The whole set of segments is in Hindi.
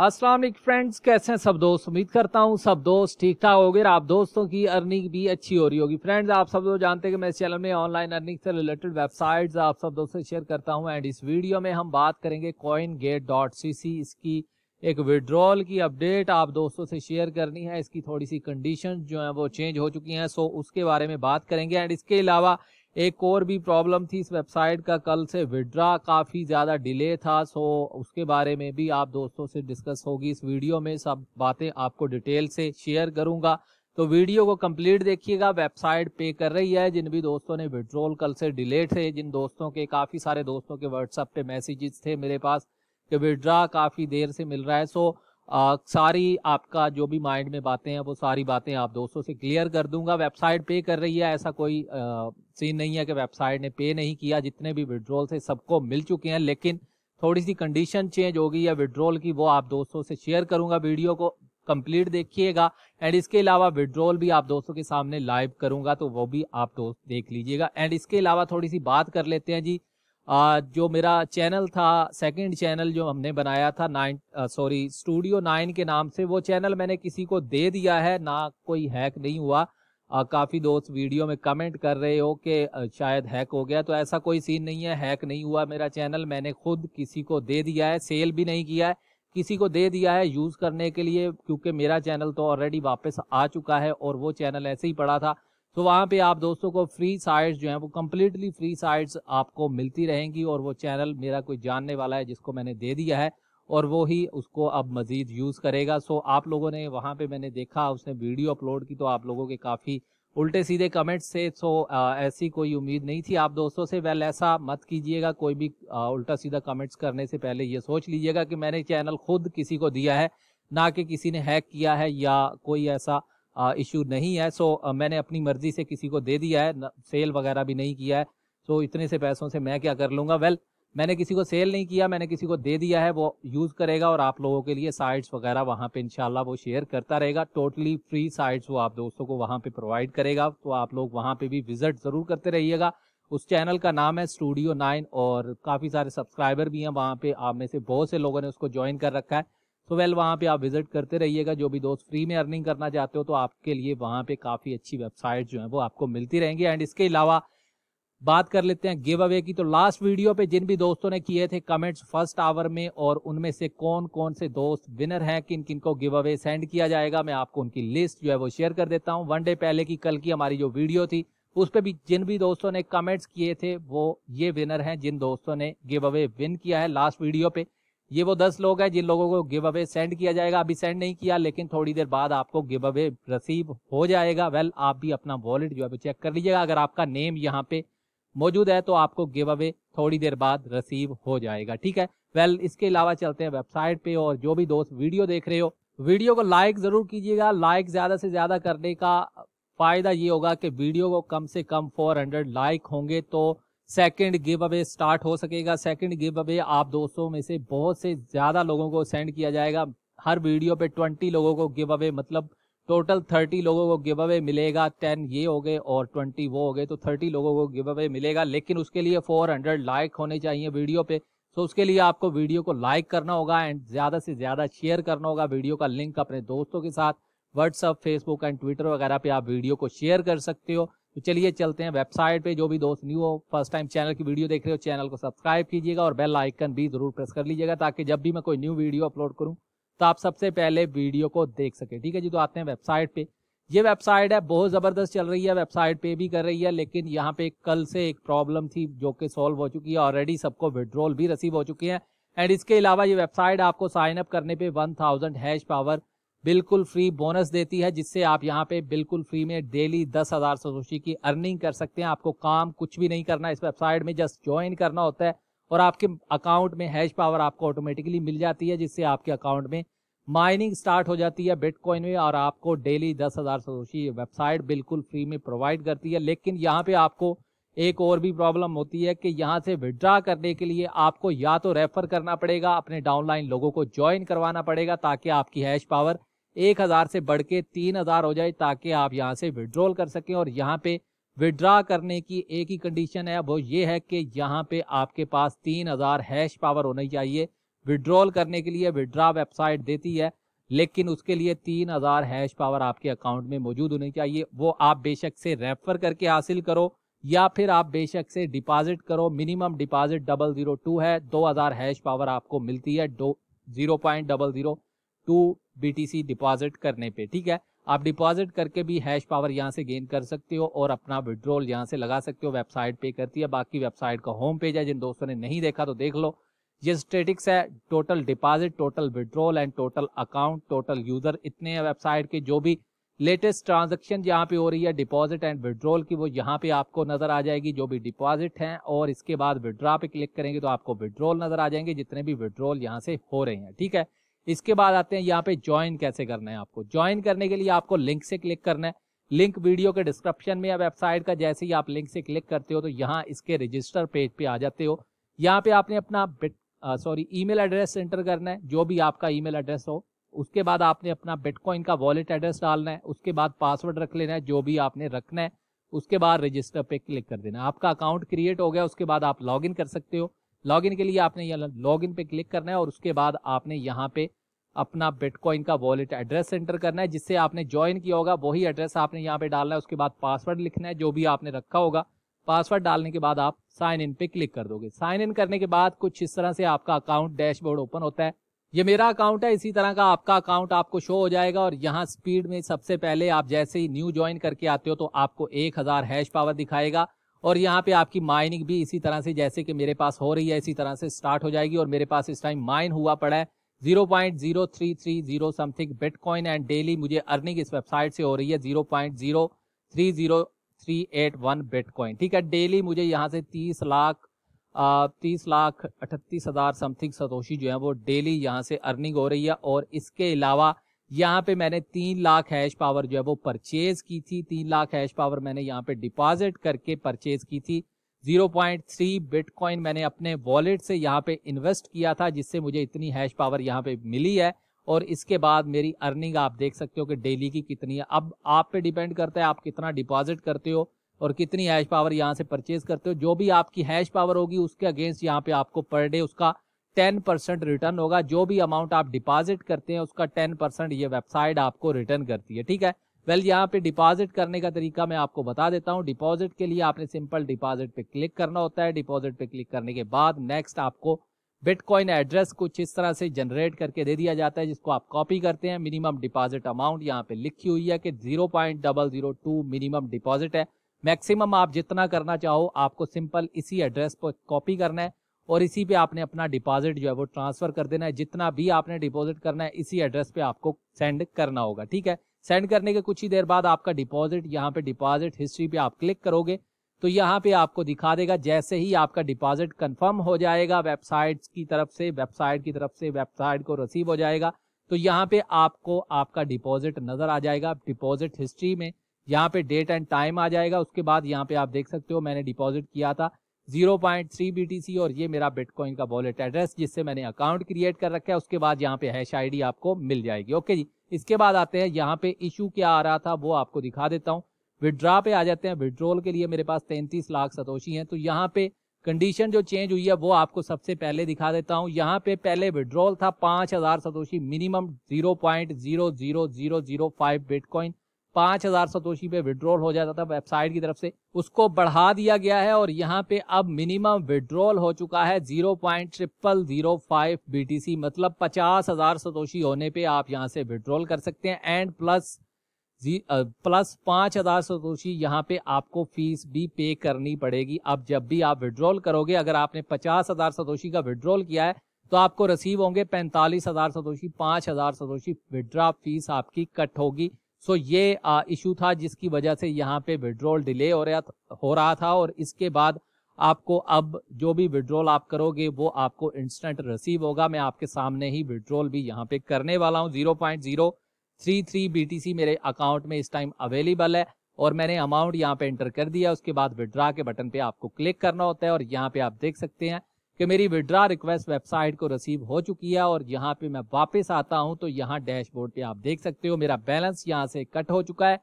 वालेकुम फ्रेंड्स कैसे हैं सब दोस्त उम्मीद करता हूँ सब दोस्त ठीक ठाक हो गए आप दोस्तों की अर्निंग भी अच्छी हो रही होगी फ्रेंड्स आप सब लोग जानते हैं कि मैं इस चैनल में ऑनलाइन अर्निंग से रिलेटेड वेबसाइट्स आप सब दोस्तों से शेयर करता हूँ एंड इस वीडियो में हम बात करेंगे coin get dot C C इसकी एक विड्रॉल की अपडेट आप दोस्तों से शेयर करनी है इसकी थोड़ी सी कंडीशन जो है वो चेंज हो चुकी हैं सो उसके बारे में बात करेंगे एंड इसके अलावा एक और भी प्रॉब्लम थी इस वेबसाइट का कल से विड्रा काफ़ी ज़्यादा डिले था सो उसके बारे में भी आप दोस्तों से डिस्कस होगी इस वीडियो में सब बातें आपको डिटेल से शेयर करूंगा तो वीडियो को कंप्लीट देखिएगा वेबसाइट पे कर रही है जिन भी दोस्तों ने विड्रोल कल से डिले थे जिन दोस्तों के काफ़ी सारे दोस्तों के व्हाट्सअप पे मैसेजेस थे मेरे पास कि विड्रा काफ़ी देर से मिल रहा है सो आ, सारी आपका जो भी माइंड में बातें हैं वो सारी बातें आप दोस्तों से क्लियर कर दूंगा वेबसाइट पे कर रही है ऐसा कोई सीन नहीं है कि वेबसाइट ने पे नहीं किया जितने भी विड्रोल थे सबको मिल चुके हैं लेकिन थोड़ी सी कंडीशन चेंज होगी या विड्रॉल की वो आप दोस्तों से शेयर करूंगा वीडियो को कंप्लीट देखिएगा एंड इसके अलावा विड्रोल भी आप दोस्तों के सामने लाइव करूंगा तो वो भी आप दोस्त देख लीजिएगा एंड इसके अलावा थोड़ी सी बात कर लेते हैं जी आ, जो मेरा चैनल था सेकंड चैनल जो हमने बनाया था नाइन सॉरी स्टूडियो नाइन के नाम से वो चैनल मैंने किसी को दे दिया है ना कोई हैक नहीं हुआ काफ़ी दोस्त वीडियो में कमेंट कर रहे हो कि शायद हैक हो गया तो ऐसा कोई सीन नहीं है हैक नहीं हुआ मेरा चैनल मैंने खुद किसी को दे दिया है सेल भी नहीं किया है किसी को दे दिया है यूज़ करने के लिए क्योंकि मेरा चैनल तो ऑलरेडी वापस आ चुका है और वो चैनल ऐसे ही पड़ा था तो वहाँ पे आप दोस्तों को फ्री साइट्स जो हैं वो कम्प्लीटली फ्री साइट्स आपको मिलती रहेंगी और वो चैनल मेरा कोई जानने वाला है जिसको मैंने दे दिया है और वो ही उसको अब मज़ीद यूज़ करेगा सो आप लोगों ने वहाँ पे मैंने देखा उसने वीडियो अपलोड की तो आप लोगों के काफ़ी उल्टे सीधे कमेंट्स से सो आ, ऐसी कोई उम्मीद नहीं थी आप दोस्तों से वेल ऐसा मत कीजिएगा कोई भी आ, उल्टा सीधा कमेंट्स करने से पहले ये सोच लीजिएगा कि मैंने चैनल खुद किसी को दिया है ना कि किसी ने हैक किया है या कोई ऐसा इशू नहीं है सो आ, मैंने अपनी मर्जी से किसी को दे दिया है न, सेल वगैरह भी नहीं किया है सो इतने से पैसों से मैं क्या कर लूँगा वेल well, मैंने किसी को सेल नहीं किया मैंने किसी को दे दिया है वो यूज़ करेगा और आप लोगों के लिए साइट्स वगैरह वहाँ पे इंशाल्लाह वो शेयर करता रहेगा टोटली फ्री साइट्स वो आप दोस्तों को वहाँ पे प्रोवाइड करेगा तो आप लोग वहाँ पे भी विजिट ज़रूर करते रहिएगा उस चैनल का नाम है स्टूडियो नाइन और काफ़ी सारे सब्सक्राइबर भी हैं वहाँ पे आप में से बहुत से लोगों ने उसको ज्वाइन कर रखा है तो वेल वहाँ पे आप विजिट करते रहिएगा जो भी दोस्त फ्री में अर्निंग करना चाहते हो तो आपके लिए वहाँ पे काफ़ी अच्छी वेबसाइट जो है वो आपको मिलती रहेंगी एंड इसके अलावा बात कर लेते हैं गिव अवे की तो लास्ट वीडियो पे जिन भी दोस्तों ने किए थे कमेंट्स फर्स्ट आवर में और उनमें से कौन कौन से दोस्त विनर हैं किन किन को गिव अवे सेंड किया जाएगा मैं आपको उनकी लिस्ट जो है वो शेयर कर देता हूँ वन डे पहले की कल की हमारी जो वीडियो थी उस पर भी जिन भी दोस्तों ने कमेंट्स किए थे वो ये विनर हैं जिन दोस्तों ने गिव अवे विन किया है लास्ट वीडियो पे ये वो दस लोग हैं जिन लोगों को गिव अवे सेंड किया जाएगा अभी सेंड नहीं किया लेकिन थोड़ी देर बाद आपको गिव अवे रिसीव हो जाएगा वेल आप भी अपना वॉलेट जो है चेक कर लीजिएगा अगर आपका नेम यहाँ पे मौजूद है तो आपको गिव अवे थोड़ी देर बाद रिसीव हो जाएगा ठीक है वेल well, इसके अलावा चलते हैं वेबसाइट पे और जो भी दोस्त वीडियो देख रहे हो वीडियो को लाइक ज़रूर कीजिएगा लाइक ज़्यादा से ज़्यादा करने का फ़ायदा ये होगा कि वीडियो को कम से कम 400 लाइक होंगे तो सेकंड गिव अवे स्टार्ट हो सकेगा सेकंड गिव अवे आप दोस्तों में से बहुत से ज़्यादा लोगों को सेंड किया जाएगा हर वीडियो पे 20 लोगों को गिव अवे मतलब टोटल थर्टी लोगों को गिव अवे मिलेगा टेन ये हो गए और ट्वेंटी वो हो गए तो थर्टी लोगों को गिव अवे मिलेगा लेकिन उसके लिए फोर हंड्रेड लाइक होने चाहिए वीडियो पे सो so उसके लिए आपको वीडियो को लाइक करना होगा एंड ज़्यादा से ज़्यादा शेयर करना होगा वीडियो का लिंक अपने दोस्तों के साथ व्हाट्सअप फेसबुक एंड ट्विटर वगैरह पे आप वीडियो को शेयर कर सकते हो तो चलिए चलते हैं वेबसाइट पे जो भी दोस्त न्यू हो फर्स्ट टाइम चैनल की वीडियो देख रहे हो चैनल को सब्सक्राइब कीजिएगा और बेल आइकन भी जरूर प्रेस कर लीजिएगा ताकि जब भी मैं कोई न्यू वीडियो अपलोड करूँ तो आप सबसे पहले वीडियो को देख सके ठीक है जी तो आते हैं वेबसाइट पे ये वेबसाइट है बहुत ज़बरदस्त चल रही है वेबसाइट पे भी कर रही है लेकिन यहाँ पे कल से एक प्रॉब्लम थी जो कि सॉल्व हो चुकी है ऑलरेडी सबको विड्रॉल भी रसीव हो चुकी है एंड इसके अलावा ये वेबसाइट आपको साइन अप करने पे 1000 हैश पावर बिल्कुल फ्री बोनस देती है जिससे आप यहाँ पे बिल्कुल फ्री में डेली दस हज़ार की अर्निंग कर सकते हैं आपको काम कुछ भी नहीं करना इस वेबसाइट में जस्ट ज्वाइन करना होता है और आपके अकाउंट में हैश पावर आपको ऑटोमेटिकली मिल जाती है जिससे आपके अकाउंट में माइनिंग स्टार्ट हो जाती है बिटकॉइन में और आपको डेली दस हज़ार सदोशी वेबसाइट बिल्कुल फ्री में प्रोवाइड करती है लेकिन यहाँ पे आपको एक और भी प्रॉब्लम होती है कि यहाँ से विड्रा करने के लिए आपको या तो रेफर करना पड़ेगा अपने डाउनलाइन लोगों को ज्वाइन करवाना पड़ेगा ताकि आपकी हैश पावर एक हज़ार से बढ़ के तीन हज़ार हो जाए ताकि आप यहाँ से विड्रॉल कर सकें और यहाँ पे विड्रा करने की एक ही कंडीशन है वो ये है कि यहाँ पे आपके पास तीन हज़ार हैश पावर होनी चाहिए विड्रॉल करने के लिए विड्रा वेबसाइट देती है लेकिन उसके लिए तीन हज़ार हैश पावर आपके अकाउंट में मौजूद होनी चाहिए वो आप बेशक से रेफर करके हासिल करो या फिर आप बेशक से डिपॉजिट करो minimum deposit double zero two है दो हज़ार हैश पावर आपको मिलती है दो zero point double zero two B deposit करने पे ठीक है आप डिपॉजिट करके भी हैश पावर यहाँ से गेन कर सकते हो और अपना विड्रॉल यहाँ से लगा सकते हो वेबसाइट पे करती है बाकी वेबसाइट का होम पेज है जिन दोस्तों ने नहीं देखा तो देख लो ये स्टेटिक्स है total deposit total withdrawal and total account total user इतने वेबसाइट के जो भी लेटेस्ट ट्रांजेक्शन यहाँ पे हो रही है डिपॉजिट एंड विड्रॉल की वो यहाँ पे आपको नजर आ जाएगी जो भी डिपॉजिट है और इसके बाद विड्रा पे क्लिक करेंगे तो आपको विड्रॉल नजर आ जाएंगे जितने भी विड्रॉल यहाँ से हो रहे हैं ठीक है इसके बाद आते हैं यहाँ पे ज्वाइन कैसे करना है आपको ज्वाइन करने के लिए आपको लिंक से क्लिक करना है लिंक वीडियो के डिस्क्रिप्शन में या वेबसाइट का जैसे ही आप लिंक से क्लिक करते हो तो यहाँ इसके रजिस्टर पेज पे आ जाते हो यहाँ पे आपने अपना bit sorry email address enter करना है जो भी आपका ईमेल एड्रेस हो उसके बाद आपने अपना बिटकॉइन का वॉलेट एड्रेस डालना है उसके बाद पासवर्ड रख लेना है जो भी आपने रखना है उसके बाद रजिस्टर पे क्लिक कर देना आपका अकाउंट क्रिएट हो गया उसके बाद आप इन कर सकते हो लॉगिन के लिए आपने यहाँ लॉगिन पे क्लिक करना है और उसके बाद आपने यहाँ पे अपना बिटकॉइन का वॉलेट एड्रेस एंटर करना है जिससे आपने ज्वाइन किया होगा वही एड्रेस आपने यहाँ पे डालना है उसके बाद पासवर्ड लिखना है जो भी आपने रखा होगा पासवर्ड डालने के बाद आप साइन इन पे क्लिक कर दोगे साइन इन करने के बाद कुछ इस तरह से आपका अकाउंट डैशबोर्ड ओपन होता है ये मेरा अकाउंट है इसी तरह का आपका अकाउंट आपको शो हो जाएगा और यहाँ स्पीड में सबसे पहले आप जैसे ही न्यू ज्वाइन करके आते हो तो आपको एक हजार हैश पावर दिखाएगा और यहाँ पे आपकी माइनिंग भी इसी तरह से जैसे कि मेरे पास हो रही है इसी तरह से स्टार्ट हो जाएगी और मेरे पास इस टाइम माइन हुआ पड़ा है 0.0330 समथिंग बिटकॉइन एंड डेली मुझे अर्निंग इस वेबसाइट से हो रही है वन बिटकॉइन ठीक है डेली मुझे यहाँ से 30 लाख तीस लाख अठतीस हजार समथिंग सतोशी जो है वो डेली यहाँ से अर्निंग हो रही है और इसके अलावा यहाँ पे मैंने तीन लाख हैश पावर जो है वो परचेज की थी तीन लाख हैश पावर मैंने यहाँ पे डिपॉजिट करके परचेज की थी 0.3 बिटकॉइन मैंने अपने वॉलेट से यहाँ पे इन्वेस्ट किया था जिससे मुझे इतनी हैश पावर यहाँ पे मिली है और इसके बाद मेरी अर्निंग आप देख सकते हो कि डेली की कितनी है अब आप पे डिपेंड करता है आप कितना डिपॉजिट करते हो और कितनी हैश पावर यहाँ से परचेज करते हो जो भी आपकी हैश पावर होगी उसके अगेंस्ट यहाँ पे आपको पर डे उसका टेन परसेंट रिटर्न होगा जो भी अमाउंट आप डिपॉजिट करते हैं उसका टेन परसेंट ये वेबसाइट आपको रिटर्न करती है ठीक है वेल well, यहाँ पे डिपॉजिट करने का तरीका मैं आपको बता देता हूँ डिपॉजिट के लिए आपने सिंपल डिपॉजिट पे क्लिक करना होता है डिपॉजिट पे क्लिक करने के बाद नेक्स्ट आपको बिटकॉइन एड्रेस कुछ इस तरह से जनरेट करके दे दिया जाता है जिसको आप कॉपी करते हैं मिनिमम डिपॉजिट अमाउंट यहाँ पे लिखी हुई है कि zero point double zero two minimum deposit है मैक्सिमम आप जितना करना चाहो आपको सिंपल इसी एड्रेस पर कॉपी करना है और इसी पे आपने अपना डिपॉजिट जो है वो ट्रांसफर कर देना है जितना भी आपने डिपॉजिट करना है इसी एड्रेस पे आपको सेंड करना होगा ठीक है सेंड करने के कुछ ही देर बाद आपका डिपॉजिट यहाँ पे डिपॉजिट हिस्ट्री पे आप क्लिक करोगे तो यहाँ पे आपको दिखा देगा जैसे ही आपका डिपॉजिट कंफर्म हो जाएगा वेबसाइट की तरफ से वेबसाइट की तरफ से वेबसाइट को रिसीव हो जाएगा तो यहाँ पे आपको आपका डिपॉजिट नजर आ जाएगा डिपॉजिट हिस्ट्री में यहाँ पे डेट एंड टाइम आ जाएगा उसके बाद यहाँ पे आप देख सकते हो मैंने डिपॉजिट किया था 0.3 BTC और ये मेरा बिटकॉइन का वॉलेट एड्रेस जिससे मैंने अकाउंट क्रिएट कर रखा है उसके बाद यहाँ पे हैश आईडी आपको मिल जाएगी ओके जी इसके बाद आते हैं यहाँ पे इशू क्या आ रहा था वो आपको दिखा देता हूँ विड्रा पे आ जाते हैं विड्रोल के लिए मेरे पास तैंतीस लाख सतोशी हैं तो यहाँ पे कंडीशन जो चेंज हुई है वो आपको सबसे पहले दिखा देता हूँ यहाँ पे पहले विड्रॉल था पांच हजार satoshi minimum zero point zero zero zero zero five bitcoin पाँच हज़ार सतोशी पे विड्रॉल हो जाता था वेबसाइट की तरफ से उसको बढ़ा दिया गया है और यहाँ पे अब मिनिमम विड्रॉल हो चुका है zero point triple zero five B T C मतलब पचास हज़ार सतोशी होने पे आप यहाँ से विड्रॉल कर सकते हैं एंड प्लस जी प्लस पाँच हज़ार सतोशी यहाँ पे आपको फीस भी पे करनी पड़ेगी अब जब भी आप विड्रॉल करोगे अगर आपने पचास हज़ार सतोशी का विड्रॉल किया है तो आपको रसीव होंगे पैंतालीस हज़ार सतोशी पाँच हज़ार सतोशी विड्रा फीस आपकी कट होगी सो ये इशू था जिसकी वजह से यहाँ पे विड्रॉल डिले हो रहा हो रहा था और इसके बाद आपको अब जो भी विड्रॉल आप करोगे वो आपको इंस्टेंट रिसीव होगा मैं आपके सामने ही विड्रॉल भी यहाँ पे करने वाला हूँ zero point zero three three B मेरे अकाउंट में इस टाइम अवेलेबल है और मैंने अमाउंट यहाँ पे एंटर कर दिया उसके बाद विड्रा के बटन पे आपको क्लिक करना होता है और यहाँ पे आप देख सकते हैं कि मेरी विड्रा रिक्वेस्ट वेबसाइट को रिसीव हो चुकी है और यहाँ पे मैं वापस आता हूँ तो यहाँ डैशबोर्ड पे आप देख सकते हो मेरा बैलेंस यहाँ से कट हो चुका है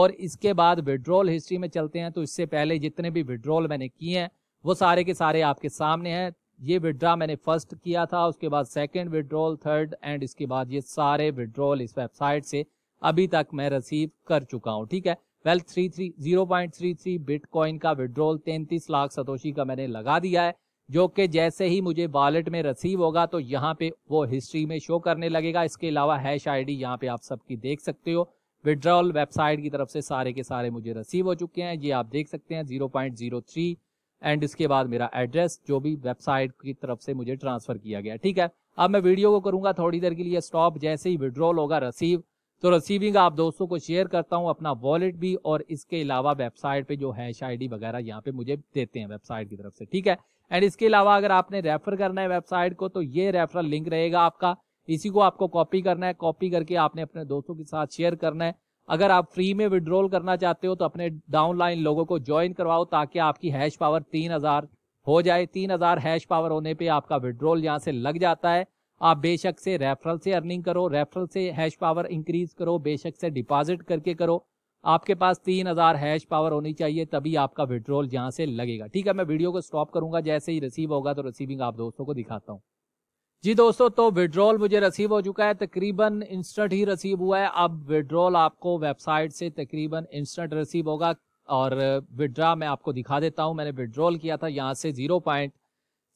और इसके बाद विड्रॉल हिस्ट्री में चलते हैं तो इससे पहले जितने भी विड्रॉल मैंने किए हैं वो सारे के सारे आपके सामने हैं ये विड्रा मैंने फर्स्ट किया था उसके बाद सेकेंड विड्रॉल थर्ड एंड इसके बाद ये सारे विड्रॉल इस वेबसाइट से अभी तक मैं रिसीव कर चुका हूँ ठीक है wealth three three zero point three three bitcoin का विड्रॉल तैंतीस लाख सतोशी का मैंने लगा दिया है जो कि जैसे ही मुझे वॉलेट में रिसीव होगा तो यहाँ पे वो हिस्ट्री में शो करने लगेगा इसके अलावा हैश आईडी यहाँ पे आप सबकी देख सकते हो विड्रॉल वेबसाइट की तरफ से सारे के सारे मुझे रिसीव हो चुके हैं ये आप देख सकते हैं zero point zero three and इसके बाद मेरा एड्रेस जो भी वेबसाइट की तरफ से मुझे ट्रांसफर किया गया ठीक है अब मैं वीडियो को करूंगा थोड़ी देर के लिए स्टॉप जैसे ही विड्रॉल होगा रिसीव तो रसीविंग आप दोस्तों को शेयर करता हूँ अपना वॉलेट भी और इसके अलावा वेबसाइट पे जो हैश आईडी वगैरह यहाँ पे मुझे देते हैं वेबसाइट की तरफ से ठीक है एंड इसके अलावा अगर आपने रेफर करना है वेबसाइट को तो ये रेफरल लिंक रहेगा आपका इसी को आपको कॉपी करना है कॉपी करके आपने अपने दोस्तों के साथ शेयर करना है अगर आप फ्री में विड्रॉल करना चाहते हो तो अपने डाउनलाइन लोगों को ज्वाइन करवाओ ताकि आपकी हैश पावर तीन हजार हो जाए तीन हजार हैश पावर होने पे आपका विड्रॉल यहाँ से लग जाता है आप बेशक से रेफरल से अर्निंग करो रेफरल से हैश पावर इंक्रीज करो बेशक से डिपॉजिट करके करो आपके पास तीन हज़ार हैश पावर होनी चाहिए तभी आपका विड्रॉल यहाँ से लगेगा ठीक है मैं वीडियो को स्टॉप करूंगा जैसे ही रिसीव होगा तो रिसीविंग आप दोस्तों को दिखाता हूँ जी दोस्तों तो विड्रॉल मुझे रिसीव हो चुका है तकरीबन इंस्टेंट ही रिसीव हुआ है अब विड्रॉल आपको वेबसाइट से तकरीबन इंस्टेंट रिसीव होगा और विड्रा मैं आपको दिखा देता हूँ मैंने विड्रॉल किया था यहाँ से zero point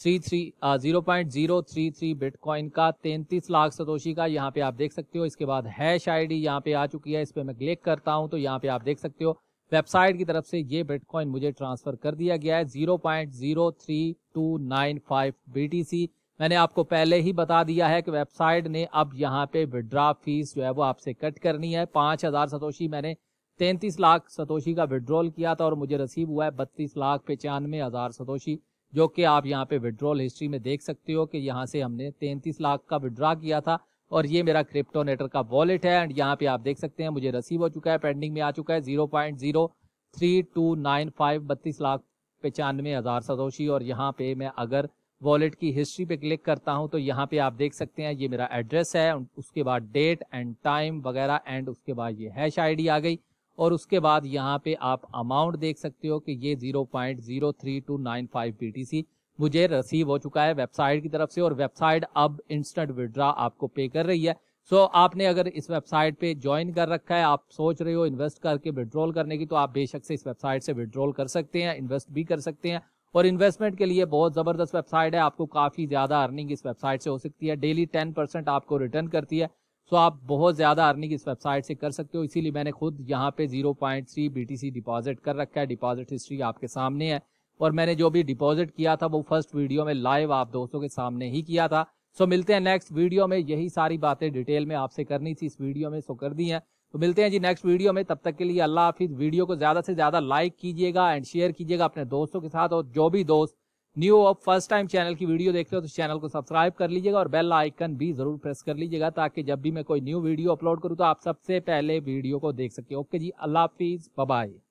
three three zero point zero three three bitcoin का तैंतीस लाख सतोशी का यहाँ पे आप देख सकते हो इसके बाद हैश आई डी यहाँ पे आ चुकी है इस पर मैं क्लिक करता हूँ तो यहाँ पे आप देख सकते हो वेबसाइट की तरफ से ये बिटकॉइन मुझे ट्रांसफर कर दिया गया है zero point zero three two nine five B मैंने आपको पहले ही बता दिया है कि वेबसाइट ने अब यहाँ पे विड्रा फीस जो है वो आपसे कट करनी है पाँच हज़ार सतोशी मैंने तैंतीस लाख सतोशी का विड्रॉल किया था और मुझे रसीब हुआ है बत्तीस लाख पचानवे हज़ार सतोशी जो कि आप यहाँ पे विड्रॉल हिस्ट्री में देख सकते हो कि यहाँ से हमने तैंतीस लाख का विड्रा किया था और ये मेरा क्रिप्टोनेटर का वॉलेट है एंड यहाँ पे आप देख सकते हैं मुझे रसीव हो चुका है पेंडिंग में आ चुका है zero point zero three two nine five बत्तीस लाख पचानवे हज़ार सदोशी और यहाँ पे मैं अगर वॉलेट की हिस्ट्री पे क्लिक करता हूँ तो यहाँ पे आप देख सकते हैं ये मेरा एड्रेस है उसके बाद डेट एंड टाइम वगैरह एंड उसके बाद ये हैश आई आ गई और उसके बाद यहाँ पे आप अमाउंट देख सकते हो कि ये zero point zero three two nine five B T C मुझे रसीव हो चुका है वेबसाइट की तरफ से और वेबसाइट अब इंस्टेंट विड्रा आपको पे कर रही है सो so, आपने अगर इस वेबसाइट पे ज्वाइन कर रखा है आप सोच रहे हो इन्वेस्ट करके विड्रॉल करने की तो आप बेशक से इस वेबसाइट से विड्रॉल कर सकते हैं इन्वेस्ट भी कर सकते हैं और इन्वेस्टमेंट के लिए बहुत ज़बरदस्त वेबसाइट है आपको काफ़ी ज़्यादा अर्निंग इस वेबसाइट से हो सकती है डेली टेन परसेंट आपको रिटर्न करती है सो आप बहुत ज़्यादा अर्निंग इस वेबसाइट से कर सकते हो इसीलिए मैंने खुद यहाँ पे 0.3 पॉइंट डिपॉजिट कर रखा है डिपॉजिट हिस्ट्री आपके सामने है और मैंने जो भी डिपॉजिट किया था वो फर्स्ट वीडियो में लाइव आप दोस्तों के सामने ही किया था सो मिलते हैं नेक्स्ट वीडियो में यही सारी बातें डिटेल में आपसे करनी थी इस वीडियो में सो कर दी हैं तो मिलते हैं जी नेक्स्ट वीडियो में तब तक के लिए अल्लाह हाफिज वीडियो को ज़्यादा से ज़्यादा लाइक कीजिएगा एंड शेयर कीजिएगा अपने दोस्तों के साथ और जो भी दोस्त न्यू और फर्स्ट टाइम चैनल की वीडियो देख रहे हो तो चैनल को सब्सक्राइब कर लीजिएगा और बेल आइकन भी जरूर प्रेस कर लीजिएगा ताकि जब भी मैं कोई न्यू वीडियो अपलोड करूँ तो आप सबसे पहले वीडियो को देख सके ओके जी अल्लाह हाफिज बाय